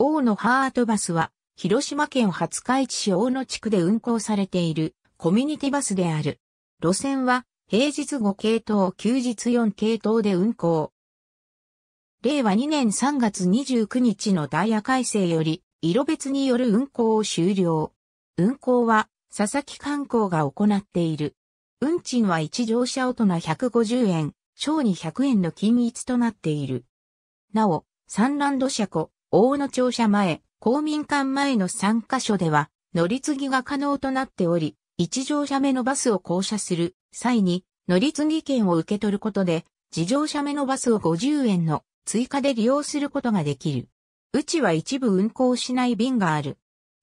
大野ハートバスは、広島県廿日市市大野地区で運行されているコミュニティバスである。路線は、平日5系統、休日4系統で運行。令和2年3月29日のダイヤ改正より、色別による運行を終了。運行は、佐々木観光が行っている。運賃は1乗車大人150円、小200円の均一となっている。なお、産ランド車庫、大野庁舎前、公民館前の3カ所では、乗り継ぎが可能となっており、一乗車目のバスを降車する際に、乗り継ぎ券を受け取ることで、自乗車目のバスを50円の追加で利用することができる。うちは一部運行しない便がある。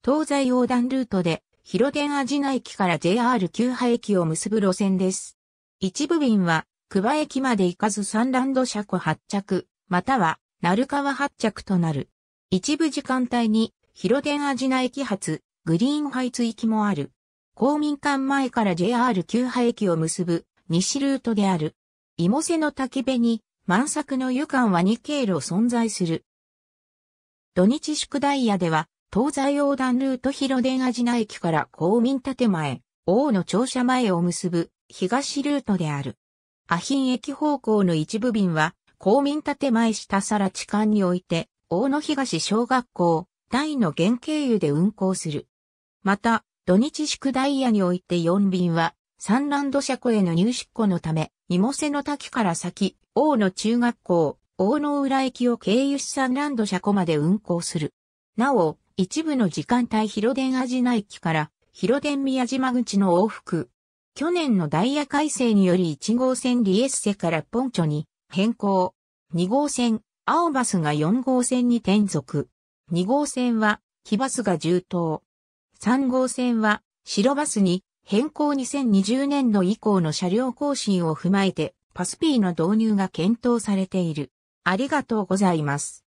東西横断ルートで、広電アジナ駅から JR 九波駅を結ぶ路線です。一部便は、久場駅まで行かずサンランド車庫発着、または、鳴川発着となる。一部時間帯に広電アジナ駅発グリーンハイツ行きもある。公民館前から JR 旧波駅を結ぶ西ルートである。芋瀬の滝辺に万作の湯間は2経路存在する。土日宿題屋では東西横断ルート広電アジナ駅から公民建前、王の庁舎前を結ぶ東ルートである。アヒン駅方向の一部便は公民建前下更地間において大野東小学校、大の原経由で運行する。また、土日宿ダイヤにおいて4便は、ラン土車庫への入出庫のため、芋瀬の滝から先、大野中学校、大野浦駅を経由しラン土車庫まで運行する。なお、一部の時間帯広電味ナ駅から、広電宮島口の往復。去年のダイヤ改正により1号線リエッセからポンチョに変更。2号線青バスが4号線に転属。2号線は、木バスが重当。3号線は、白バスに、変更2020年度以降の車両更新を踏まえて、パス P の導入が検討されている。ありがとうございます。